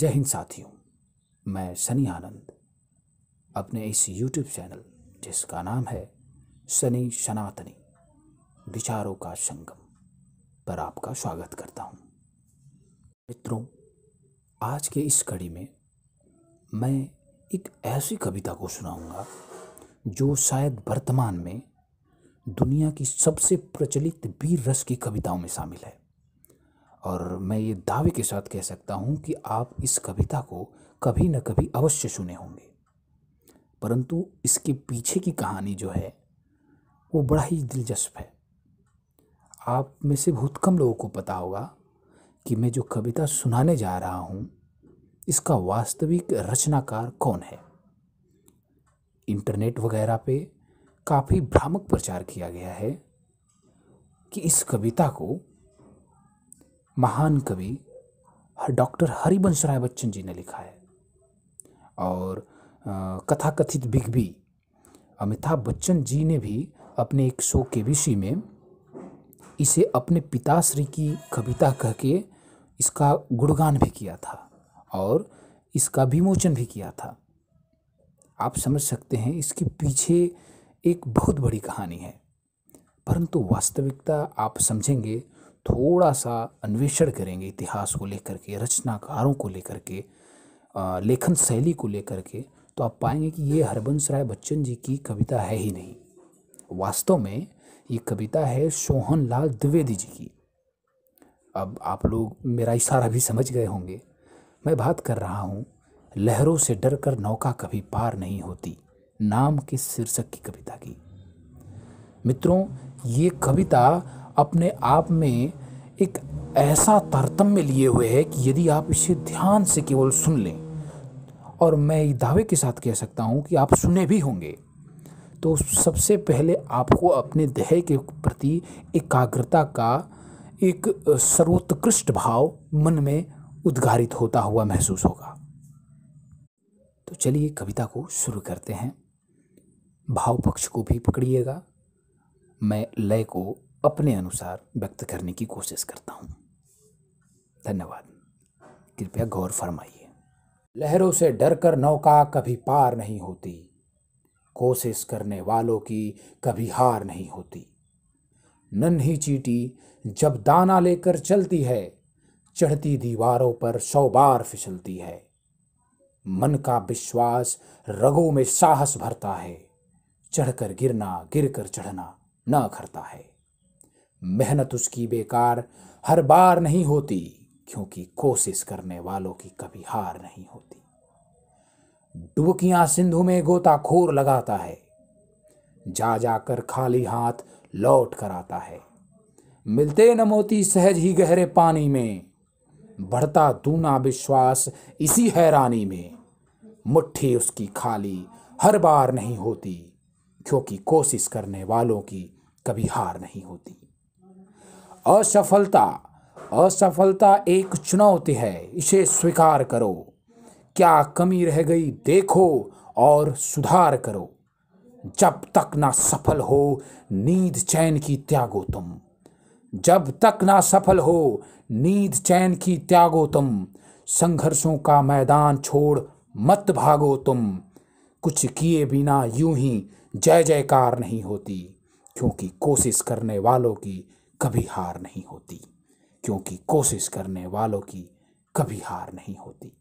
जय हिंद साथियों मैं सनी आनंद अपने इस YouTube चैनल जिसका नाम है सनी सनातनी विचारों का संगम पर आपका स्वागत करता हूँ मित्रों आज के इस कड़ी में मैं एक ऐसी कविता को सुनाऊंगा जो शायद वर्तमान में दुनिया की सबसे प्रचलित वीर रस की कविताओं में शामिल है और मैं ये दावे के साथ कह सकता हूँ कि आप इस कविता को कभी न कभी अवश्य सुने होंगे परंतु इसके पीछे की कहानी जो है वो बड़ा ही दिलचस्प है आप में से बहुत कम लोगों को पता होगा कि मैं जो कविता सुनाने जा रहा हूँ इसका वास्तविक रचनाकार कौन है इंटरनेट वगैरह पे काफ़ी भ्रामक प्रचार किया गया है कि इस कविता को महान कवि डॉक्टर हरिवंश राय बच्चन जी ने लिखा है और कथाकथित बिग बी अमिताभ बच्चन जी ने भी अपने एक शो के विषय में इसे अपने पिताश्री की कविता कह के इसका गुणगान भी किया था और इसका विमोचन भी किया था आप समझ सकते हैं इसके पीछे एक बहुत बड़ी कहानी है परंतु वास्तविकता आप समझेंगे थोड़ा सा अन्वेषण करेंगे इतिहास को लेकर के रचनाकारों को लेकर के लेखन शैली को लेकर के तो आप पाएंगे कि ये हरबंश राय बच्चन जी की कविता है ही नहीं वास्तव में ये कविता है सोहन लाल द्विवेदी जी की अब आप लोग मेरा इशारा भी समझ गए होंगे मैं बात कर रहा हूँ लहरों से डर कर नौका कभी पार नहीं होती नाम के शीर्षक की कविता की मित्रों ये कविता अपने आप में एक ऐसा तारतम्य लिए हुए है कि यदि आप इसे ध्यान से केवल सुन लें और मैं दावे के साथ कह सकता हूँ कि आप सुने भी होंगे तो सबसे पहले आपको अपने देह के प्रति एकाग्रता का एक सर्वोत्कृष्ट भाव मन में उद्घारित होता हुआ महसूस होगा तो चलिए कविता को शुरू करते हैं भाव पक्ष को भी पकड़िएगा मैं लय को अपने अनुसार व्यक्त करने की कोशिश करता हूँ धन्यवाद कृपया गौर फरमाइए लहरों से डरकर नौका कभी पार नहीं होती कोशिश करने वालों की कभी हार नहीं होती नन्ही चीटी जब दाना लेकर चलती है चढ़ती दीवारों पर सौ बार फिसलती है मन का विश्वास रगों में साहस भरता है चढ़कर गिरना गिरकर चढ़ना न करता है मेहनत उसकी बेकार हर बार नहीं होती क्योंकि कोशिश करने वालों की कभी हार नहीं होती डुबकियां सिंधु में गोताखोर लगाता है जा जाकर खाली हाथ लौट कर आता है मिलते न मोती सहज ही गहरे पानी में बढ़ता दूना विश्वास इसी हैरानी में मुट्ठी उसकी खाली हर बार नहीं होती क्योंकि कोशिश करने वालों की कभी हार नहीं होती असफलता असफलता एक चुनौती है इसे स्वीकार करो क्या कमी रह गई देखो और सुधार करो जब तक ना सफल हो नींद चैन की त्यागो तुम जब तक ना सफल हो नींद चैन की त्यागो तुम संघर्षों का मैदान छोड़ मत भागो तुम कुछ किए बिना यूं ही जय जयकार नहीं होती क्योंकि कोशिश करने वालों की कभी हार नहीं होती क्योंकि कोशिश करने वालों की कभी हार नहीं होती